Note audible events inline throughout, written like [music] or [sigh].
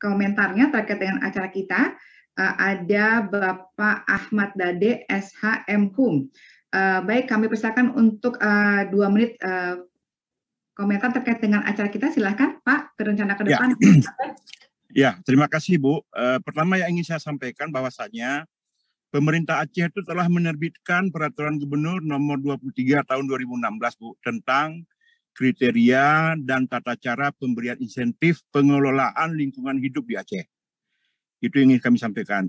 komentarnya terkait dengan acara kita uh, ada Bapak Ahmad Dade SHM Hum. Uh, baik, kami persilakan untuk uh, dua menit uh, komentar terkait dengan acara kita. Silahkan Pak, berencana ke ya. depan. Ya. [clears throat] ya, terima kasih Bu. Uh, pertama yang ingin saya sampaikan bahwasannya pemerintah Aceh itu telah menerbitkan peraturan gubernur nomor 23 tahun 2016 Bu tentang kriteria dan tata cara pemberian insentif pengelolaan lingkungan hidup di Aceh. Itu yang ingin kami sampaikan.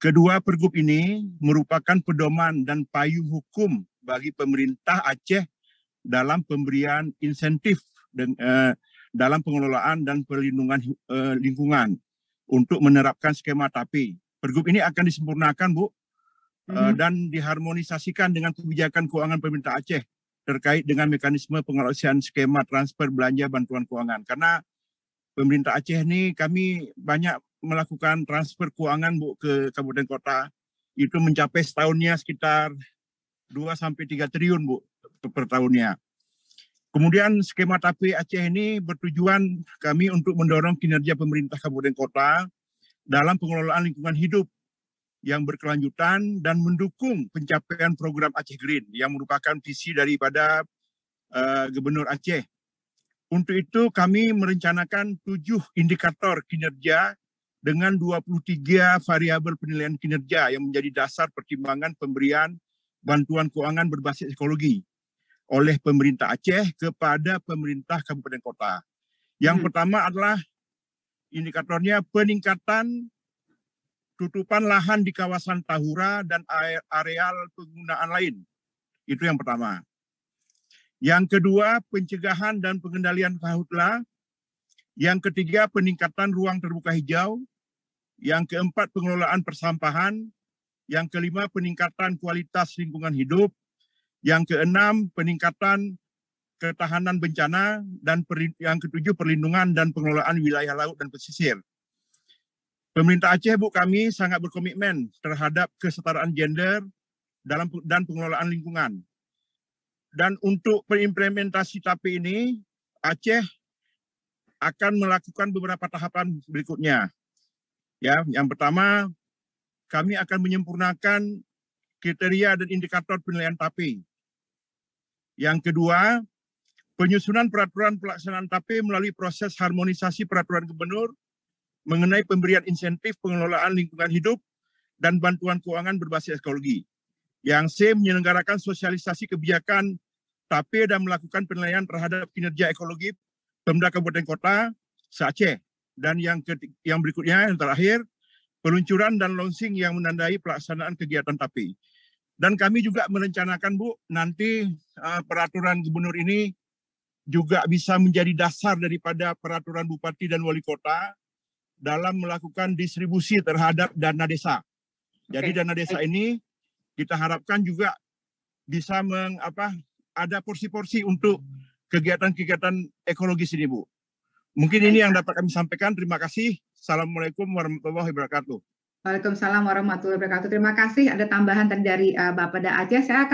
Kedua, pergub ini merupakan pedoman dan payung hukum bagi pemerintah Aceh dalam pemberian insentif dan, eh, dalam pengelolaan dan perlindungan eh, lingkungan untuk menerapkan skema TAPI. Pergub ini akan disempurnakan, Bu, hmm. eh, mhm. dan diharmonisasikan dengan kebijakan keuangan pemerintah Aceh terkait dengan mekanisme pengawasan skema transfer belanja bantuan keuangan. Karena pemerintah Aceh ini kami banyak melakukan transfer keuangan Bu ke kabupaten kota itu mencapai setahunnya sekitar 2 sampai 3 triliun Bu per tahunnya. Kemudian skema TAPI Aceh ini bertujuan kami untuk mendorong kinerja pemerintah kabupaten kota dalam pengelolaan lingkungan hidup yang berkelanjutan dan mendukung pencapaian program Aceh Green yang merupakan visi daripada uh, Gubernur Aceh. Untuk itu kami merencanakan tujuh indikator kinerja dengan 23 variabel penilaian kinerja yang menjadi dasar pertimbangan pemberian bantuan keuangan berbasis ekologi oleh pemerintah Aceh kepada pemerintah kabupaten kota. Yang hmm. pertama adalah indikatornya peningkatan tutupan lahan di kawasan Tahura dan areal penggunaan lain. Itu yang pertama. Yang kedua, pencegahan dan pengendalian kahutla. Yang ketiga, peningkatan ruang terbuka hijau. Yang keempat, pengelolaan persampahan. Yang kelima, peningkatan kualitas lingkungan hidup. Yang keenam, peningkatan ketahanan bencana. Dan yang ketujuh, perlindungan dan pengelolaan wilayah laut dan pesisir. Pemerintah Aceh, Bu, kami sangat berkomitmen terhadap kesetaraan gender dalam dan pengelolaan lingkungan. Dan untuk perimplementasi TAPI ini, Aceh akan melakukan beberapa tahapan berikutnya. Ya, yang pertama, kami akan menyempurnakan kriteria dan indikator penilaian TAPI. Yang kedua, penyusunan peraturan pelaksanaan TAPI melalui proses harmonisasi peraturan gubernur mengenai pemberian insentif pengelolaan lingkungan hidup dan bantuan keuangan berbasis ekologi. Yang C menyelenggarakan sosialisasi kebijakan TAPI e dan melakukan penilaian terhadap kinerja ekologi Pemda Kabupaten Kota Aceh. Dan yang yang berikutnya yang terakhir peluncuran dan launching yang menandai pelaksanaan kegiatan TAPI e. Dan kami juga merencanakan Bu nanti uh, peraturan gubernur ini juga bisa menjadi dasar daripada peraturan bupati dan wali kota dalam melakukan distribusi terhadap dana desa. Jadi okay. dana desa ini kita harapkan juga bisa meng, apa, ada porsi-porsi untuk kegiatan-kegiatan ekologis ini, Bu. Mungkin ini yang dapat kami sampaikan. Terima kasih. Assalamualaikum warahmatullahi wabarakatuh. Waalaikumsalam warahmatullahi wabarakatuh. Terima kasih. Ada tambahan dari eh, Bapak Da Aceh. Saya akan